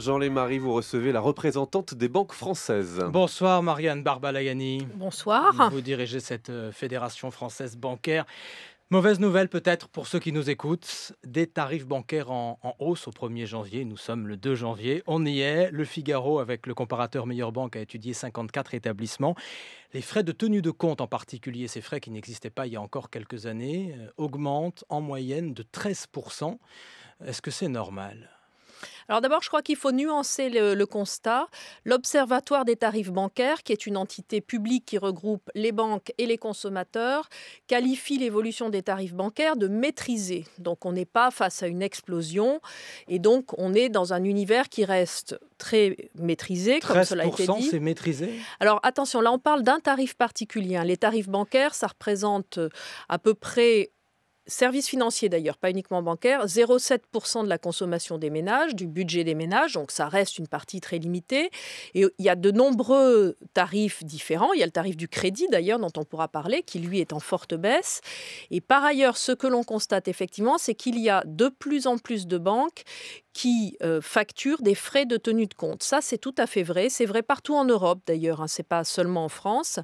Jean Marie, vous recevez la représentante des banques françaises. Bonsoir Marianne Barbalayani. Bonsoir. Vous dirigez cette euh, fédération française bancaire. Mauvaise nouvelle peut-être pour ceux qui nous écoutent, des tarifs bancaires en, en, hausse au 1er janvier, nous sommes le 2 janvier, on y est, le Figaro avec le comparateur Meilleure Banque a étudié 54 établissements. Les frais de tenue de compte en particulier, ces frais qui n'existaient pas il y a encore quelques années, euh, augmentent en moyenne de 13%. Est-ce que c'est normal alors d'abord, je crois qu'il faut nuancer le, constat. L'Observatoire des tarifs bancaires, qui est une entité publique qui regroupe les banques et les consommateurs, qualifie l'évolution des tarifs bancaires de maîtrisée. Donc on n'est pas face à une explosion et donc on est dans un univers qui reste très maîtrisé, comme cela a été dit. c'est maîtrisé Alors attention, là on parle d'un tarif particulier. Hein. Les tarifs bancaires, ça représente euh, à peu près Services financiers d'ailleurs, pas uniquement bancaires, 0,7% de la consommation des ménages, du budget des ménages, donc ça reste une partie très limitée. Et il y a de nombreux tarifs différents. Il y a le tarif du crédit d'ailleurs dont on pourra parler, qui lui est en forte baisse. Et par ailleurs, ce que l'on constate effectivement, c'est qu'il y a de plus en plus de banques qui euh, facturent des frais de tenue de compte. Ça, c'est tout à fait vrai. C'est vrai partout en Europe, d'ailleurs. Hein. C'est pas seulement en France.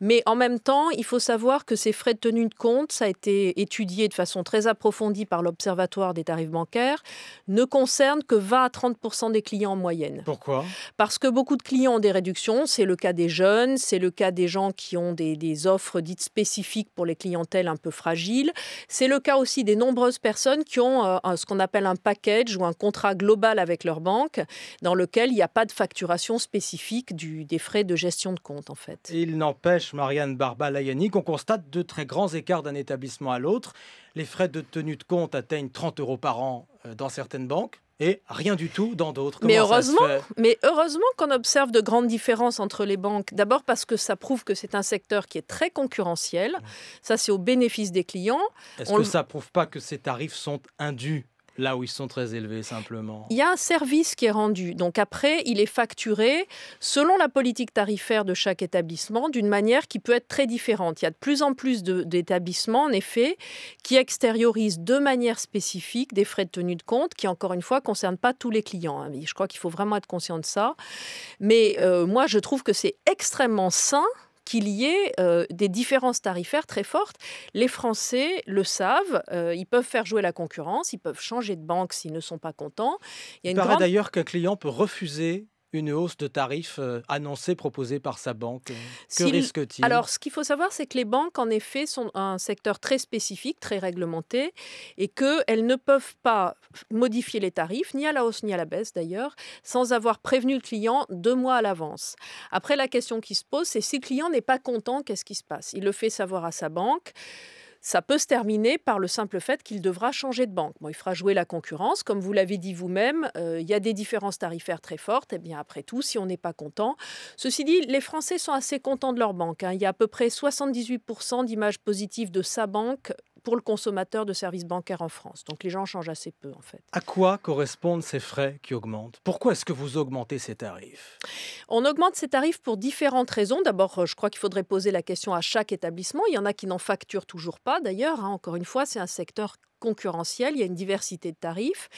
Mais en même temps, il faut savoir que ces frais de tenue de compte, ça a été étudié de façon très approfondie par l'Observatoire des tarifs bancaires, ne concernent que 20 à 30 des clients en moyenne. Pourquoi Parce que beaucoup de clients ont des réductions. C'est le cas des jeunes, c'est le cas des gens qui ont des, offres dites spécifiques pour les clientèles un peu fragiles. C'est le cas aussi des nombreuses personnes qui ont euh, ce qu'on appelle un package ou un compte contrat global avec leur banque dans lequel il n'y a pas de facturation spécifique du, des frais de gestion de compte, en fait. Il n'empêche, Marianne Barbalayani, qu'on constate de très grands écarts d'un établissement à l'autre. Les frais de tenue de compte atteignent 30 euros par an euh, dans certaines banques, et rien du tout dans d'autres. Mais heureusement, mais heureusement qu'on observe de grandes différences entre les banques. D'abord parce que ça prouve que c'est un secteur qui est très concurrentiel. Ça, c'est au bénéfice des clients. Est-ce que ça prouve pas que ces tarifs sont indus là où ils sont très élevés simplement Il y a un service qui est rendu. Donc après, il est facturé selon la politique tarifaire de chaque établissement d'une manière qui peut être très différente. Il y a de plus en plus d'établissements, en effet, qui extériorisent de manière spécifique des frais de tenue de compte qui, encore une fois, ne concernent pas tous les clients. Hein. Je crois qu'il faut vraiment être conscient de ça. Mais euh, moi, je trouve que c'est extrêmement sain qu'il y ait euh, des différences tarifaires très fortes. Les Français le savent, euh, ils peuvent faire jouer la concurrence, ils peuvent changer de banque s'ils ne sont pas contents. Il, paraît d'ailleurs qu'un client peut refuser une hausse de tarifs euh, annoncée, proposée par sa banque euh, Que risque-t-il Alors, ce qu'il faut savoir, c'est que les banques, en effet, sont un secteur très spécifique, très réglementé, et qu'elles ne peuvent pas modifier les tarifs, ni à la hausse, ni à la baisse d'ailleurs, sans avoir prévenu le client deux mois à l'avance. Après, la question qui se pose, c'est si le client n'est pas content, qu'est-ce qui se passe Il le fait savoir à sa banque ça peut se terminer par le simple fait qu'il devra changer de banque. Moi, il fera jouer la concurrence. Comme vous l'avez dit vous-même, euh, il y a des différences tarifaires très fortes. Et eh bien, après tout, si on n'est pas content. Ceci dit, les Français sont assez contents de leur banque. Hein. Il y a à peu près 78% d'images positives de sa banque pour le consommateur de services bancaires en France. Donc les gens changent assez peu en fait. À quoi correspondent ces frais qui augmentent Pourquoi est-ce que vous augmentez ces tarifs On augmente ces tarifs pour différentes raisons. D'abord, euh, je crois qu'il faudrait poser la question à chaque établissement. Il y en a qui n'en facturent toujours pas d'ailleurs. Hein. Encore une fois, c'est un secteur concurrentiel, il y a une diversité de tarifs.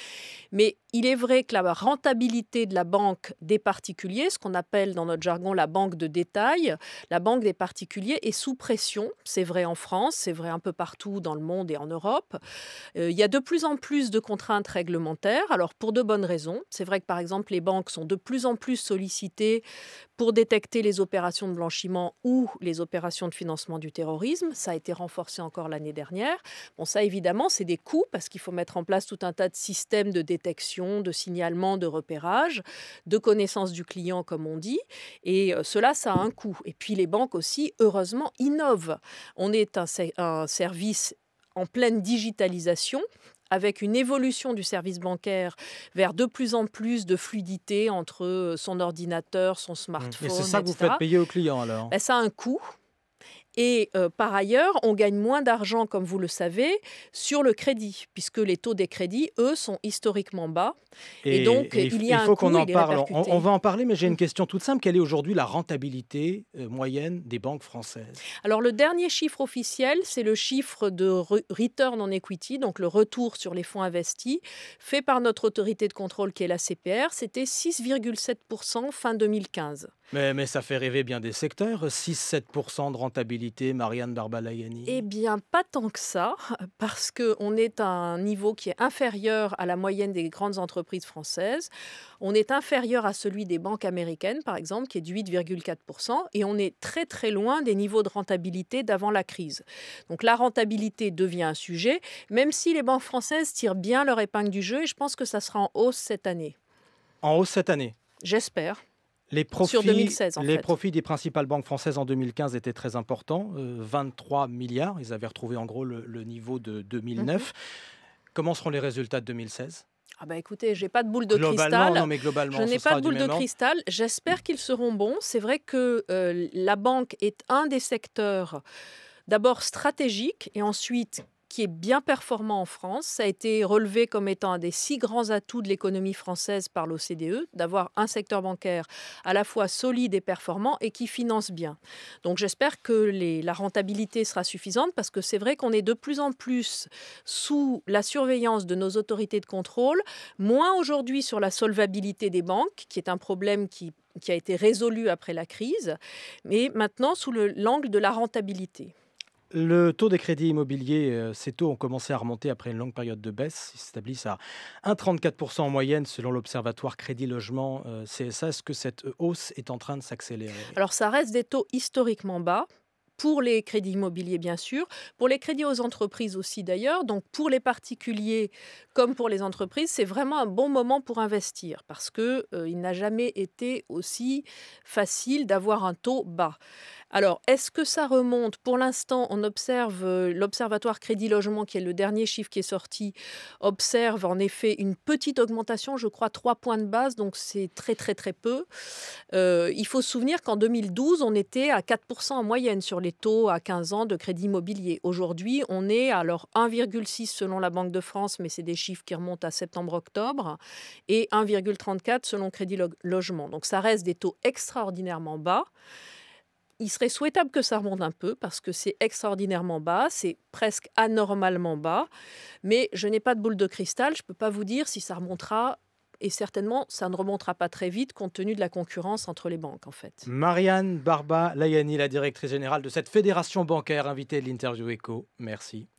Mais il est vrai que la rentabilité de la banque des particuliers, ce qu'on appelle dans notre jargon la banque de détail, la banque des particuliers est sous pression. C'est vrai en France, c'est vrai un peu partout dans le monde et en Europe. Euh, il y a de plus en plus de contraintes réglementaires, alors pour de bonnes raisons. C'est vrai que par exemple les banques sont de plus en plus sollicitées pour détecter les opérations de blanchiment ou les opérations de financement du terrorisme. Ça a été renforcé encore l'année dernière. Bon, ça évidemment, c'est des coûts parce qu'il faut mettre en place tout un tas de systèmes de détection, de signalement, de repérage, de connaissance du client, comme on dit. Et euh, cela, ça a un coût. Et puis les banques aussi, heureusement, innovent. On est un, service en pleine digitalisation avec une évolution du service bancaire vers de plus en plus de fluidité entre euh, son ordinateur, son smartphone. Et c'est ça que vous faites payer aux clients alors ben, Ça a un coût. Et euh, par ailleurs, on gagne moins d'argent, comme vous le savez, sur le crédit, puisque les taux des crédits, eux, sont historiquement bas. Et, donc, il y a faut qu'on en parle. On, va en parler, mais j'ai une mm. question toute simple. Quelle est aujourd'hui la rentabilité euh, moyenne des banques françaises Alors, le dernier chiffre officiel, c'est le chiffre de return on equity, donc le retour sur les fonds investis, fait par notre autorité de contrôle qui est la CPR. C'était 6,7% fin 2015. Mais, ça fait rêver bien des secteurs. 6-7% de rentabilité, Marianne Barbalayani Eh bien, pas tant que ça, parce qu'on est à un niveau qui est inférieur à la moyenne des grandes entreprises françaises. On est inférieur à celui des banques américaines, par exemple, qui est de 8,4%, et on est très très loin des niveaux de rentabilité d'avant la crise. Donc la rentabilité devient un sujet, même si les banques françaises tirent bien leur épingle du jeu, et je pense que ça sera en hausse cette année. En hausse cette année J'espère. Les profits, des principales banques françaises en 2015 étaient très importants, 23 euh, milliards. Ils avaient retrouvé en gros le, niveau de 2009. Mhm. Comment seront les résultats de 2016 ah bah écoutez, j'ai pas de boule de cristal. Non, mais globalement, je n'ai pas de boule de cristal. J'espère qu'ils seront bons. C'est vrai que euh, la banque est un des secteurs d'abord stratégiques et ensuite qui est bien performant en France. Ça a été relevé comme étant un des six grands atouts de l'économie française par l'OCDE, d'avoir un secteur bancaire à la fois solide et performant et qui finance bien. Donc j'espère que la rentabilité sera suffisante parce que c'est vrai qu'on est de plus en plus sous la surveillance de nos autorités de contrôle, moins aujourd'hui sur la solvabilité des banques, qui est un problème qui a été résolu après la crise, mais maintenant sous l'angle de la rentabilité. Le taux des crédits immobiliers, euh, ces taux ont commencé à remonter après une longue période de baisse. Ils s'établissent à 1,34% en moyenne selon l'Observatoire Crédit Logement euh, CSA. Est-ce que cette hausse est en train de s'accélérer Alors ça reste des taux historiquement bas, pour les crédits immobiliers bien sûr, pour les crédits aux entreprises aussi d'ailleurs. Donc pour les particuliers comme pour les entreprises, c'est vraiment un bon moment pour investir parce qu'il euh, n'a jamais été aussi facile d'avoir un taux bas. Alors, est-ce que ça remonte Pour l'instant, on observe euh, l'Observatoire Crédit Logement, qui est le dernier chiffre qui est sorti, observe en effet une petite augmentation, je crois trois points de base, donc c'est très très très peu. Euh, il faut se souvenir qu'en 2012, on était à 4% en moyenne sur les taux à 15 ans de crédit immobilier. Aujourd'hui, on est à alors 1,6 selon la Banque de France, mais c'est des chiffres qui remontent à septembre-octobre, et 1,34 selon Crédit Logement. Donc ça reste des taux extraordinairement bas il serait souhaitable que ça remonte un peu parce que c'est extraordinairement bas, c'est presque anormalement bas. Mais je n'ai pas de boule de cristal, je ne peux pas vous dire si ça remontera. Et certainement, ça ne remontera pas très vite compte tenu de la concurrence entre les banques, en fait. Marianne Barba Layani, la directrice générale de cette fédération bancaire, invitée de l'interview Eco. Merci.